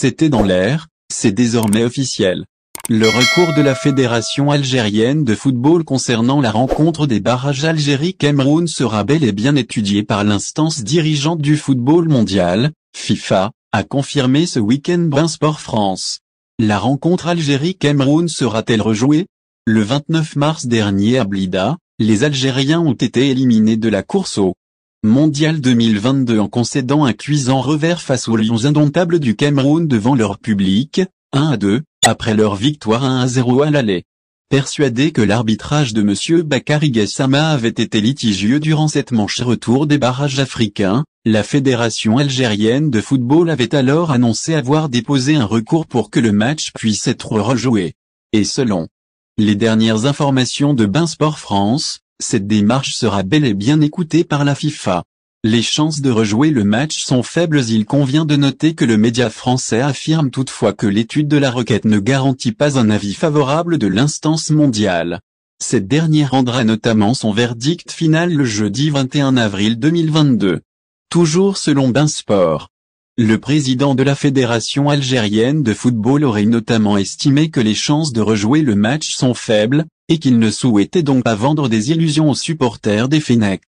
C'était dans l'air, c'est désormais officiel. Le recours de la Fédération algérienne de football concernant la rencontre des barrages Algérie-Cameroun sera bel et bien étudié par l'instance dirigeante du football mondial, FIFA, a confirmé ce week-end sport France. La rencontre Algérie-Cameroun sera-t-elle rejouée Le 29 mars dernier à Blida, les Algériens ont été éliminés de la course au mondial 2022 en concédant un cuisant revers face aux Lions indomptables du Cameroun devant leur public, 1 à 2, après leur victoire 1 à 0 à l'aller. Persuadé que l'arbitrage de M. Bakari Gassama avait été litigieux durant cette manche retour des barrages africains, la Fédération algérienne de football avait alors annoncé avoir déposé un recours pour que le match puisse être rejoué. Et selon les dernières informations de Bainsport France, cette démarche sera bel et bien écoutée par la FIFA. Les chances de rejouer le match sont faibles il convient de noter que le média français affirme toutefois que l'étude de la requête ne garantit pas un avis favorable de l'instance mondiale. Cette dernière rendra notamment son verdict final le jeudi 21 avril 2022. Toujours selon Bainsport. Sport. Le président de la Fédération algérienne de football aurait notamment estimé que les chances de rejouer le match sont faibles, et qu'il ne souhaitait donc pas vendre des illusions aux supporters des Fenech.